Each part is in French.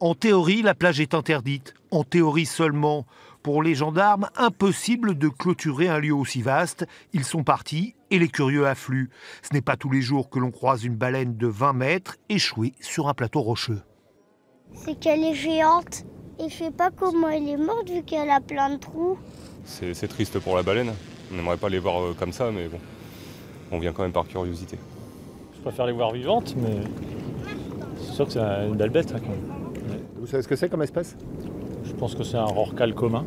En théorie, la plage est interdite. En théorie seulement. Pour les gendarmes, impossible de clôturer un lieu aussi vaste. Ils sont partis et les curieux affluent. Ce n'est pas tous les jours que l'on croise une baleine de 20 mètres échouée sur un plateau rocheux. C'est qu'elle est géante. Et je ne sais pas comment elle est morte vu qu'elle a plein de trous. C'est triste pour la baleine. On n'aimerait pas les voir euh, comme ça, mais bon, on vient quand même par curiosité. Je préfère les voir vivantes, mais c'est sûr que c'est une belle bête. Hein, quand même. Vous savez ce que c'est comme espèce Je pense que c'est un rorcal commun.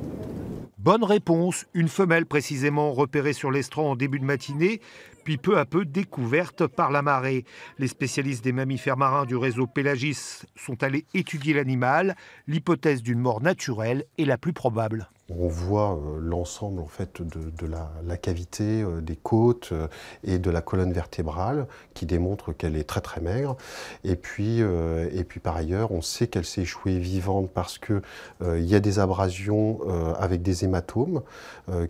Bonne réponse, une femelle précisément repérée sur l'estran en début de matinée, puis peu à peu découverte par la marée. Les spécialistes des mammifères marins du réseau Pélagis sont allés étudier l'animal. L'hypothèse d'une mort naturelle est la plus probable on voit euh, l'ensemble en fait de, la, la, cavité euh, des côtes euh, et de la colonne vertébrale qui démontre qu'elle est très très maigre. Et puis, et puis par ailleurs, on sait qu'elle s'est échouée vivante parce que il y a des abrasions avec des hématomes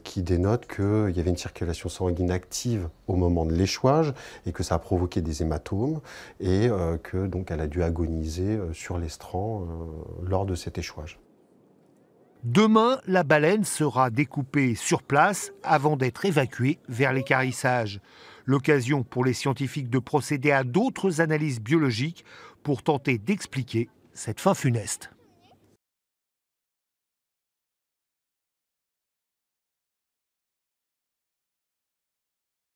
qui dénotent qu'il y avait une circulation sanguine active au moment de l'échouage et que ça a provoqué des hématomes et que donc elle a dû agoniser sur l'estran lors de cet échouage. Demain, la baleine sera découpée sur place avant d'être évacuée vers l'écarissage. L'occasion pour les scientifiques de procéder à d'autres analyses biologiques pour tenter d'expliquer cette fin funeste.